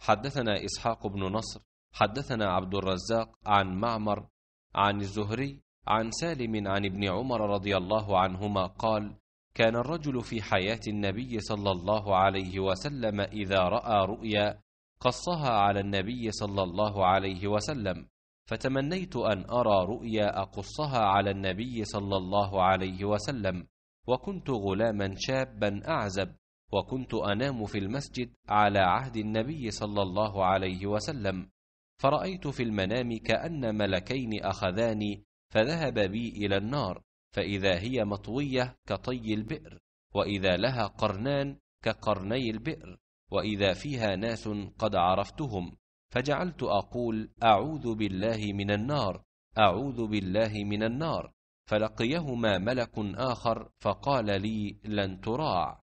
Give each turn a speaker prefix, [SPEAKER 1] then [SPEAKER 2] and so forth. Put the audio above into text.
[SPEAKER 1] حدثنا إسحاق بن نصر
[SPEAKER 2] حدثنا عبد الرزاق عن معمر عن الزهري عن سالم
[SPEAKER 3] عن ابن عمر رضي الله عنهما قال كان الرجل في حياة النبي صلى الله عليه وسلم إذا رأى رؤيا قصها على النبي صلى الله عليه وسلم فتمنيت أن أرى رؤيا أقصها على النبي صلى الله عليه وسلم وكنت غلاما شابا أعزب وكنت أنام في المسجد على عهد النبي صلى الله عليه وسلم فرأيت في المنام كأن ملكين أخذاني فذهب بي إلى النار فإذا هي مطوية كطي البئر وإذا لها قرنان كقرني البئر وإذا فيها ناس قد عرفتهم فجعلت أقول أعوذ بالله من النار أعوذ بالله من النار
[SPEAKER 4] فلقيهما ملك آخر فقال لي لن تراع